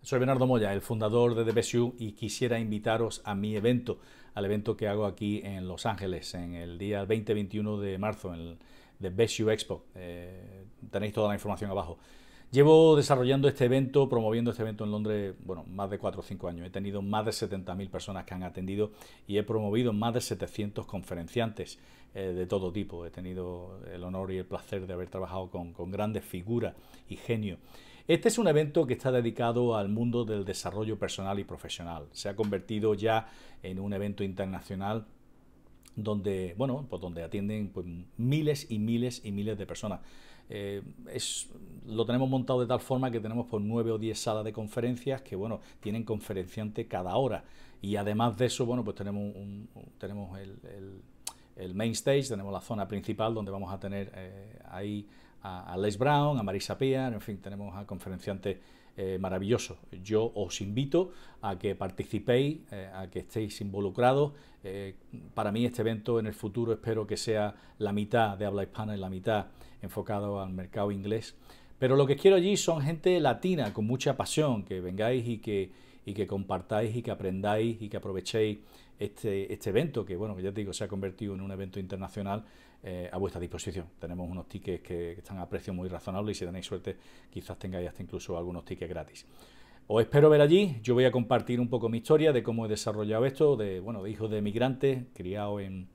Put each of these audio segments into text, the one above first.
Soy Bernardo Moya, el fundador de The y quisiera invitaros a mi evento, al evento que hago aquí en Los Ángeles, en el día 20-21 de marzo, en el The Expo. Eh, tenéis toda la información abajo. Llevo desarrollando este evento, promoviendo este evento en Londres, bueno, más de 4 o 5 años. He tenido más de 70.000 personas que han atendido y he promovido más de 700 conferenciantes eh, de todo tipo. He tenido el honor y el placer de haber trabajado con, con grandes figuras y genios este es un evento que está dedicado al mundo del desarrollo personal y profesional. Se ha convertido ya en un evento internacional donde, bueno, pues donde atienden pues, miles y miles y miles de personas. Eh, es, lo tenemos montado de tal forma que tenemos por pues, nueve o diez salas de conferencias que, bueno, tienen conferenciante cada hora. Y además de eso, bueno, pues tenemos, tenemos el, main stage, tenemos la zona principal donde vamos a tener eh, ahí a, Les Brown, a Marisa Pía, en fin, tenemos a conferenciantes eh, maravillosos. Yo os invito a que participéis, eh, a que estéis involucrados. Eh, para mí este evento en el futuro espero que sea la mitad de habla hispana y la mitad enfocado al mercado inglés. Pero lo que quiero allí son gente latina con mucha pasión, que vengáis y que, y que compartáis y que aprendáis y que aprovechéis este, este evento que, bueno, ya te digo, se ha convertido en un evento internacional eh, a vuestra disposición. Tenemos unos tickets que, están a precio muy razonable y si tenéis suerte quizás tengáis hasta incluso algunos tickets gratis. Os espero ver allí. Yo voy a compartir un poco mi historia de cómo he desarrollado esto, de bueno, de hijos de migrantes, criado en,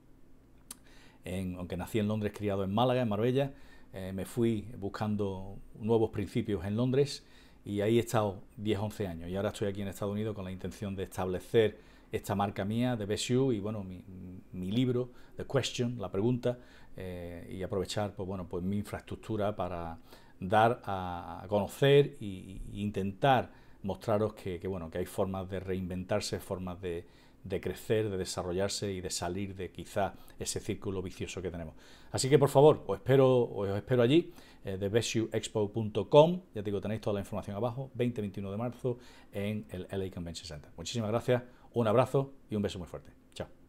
aunque nací en Londres, criado en Málaga, en Marbella. Eh, me fui buscando nuevos principios en Londres y ahí he estado 10, 11 años y ahora estoy aquí en Estados Unidos con la intención de establecer esta marca mía de Best y bueno, mi, libro, The Question, la pregunta, eh, y aprovechar pues bueno, pues mi infraestructura para dar a conocer e intentar mostraros que, bueno, que hay formas de reinventarse, formas de de crecer, de desarrollarse y de salir de quizá ese círculo vicioso que tenemos. Así que por favor, os espero, os espero allí, de eh, thebestyouexpo.com, ya te digo, tenéis toda la información abajo, 20-21 de marzo en el LA Convention Center. Muchísimas gracias, un abrazo y un beso muy fuerte. Chao.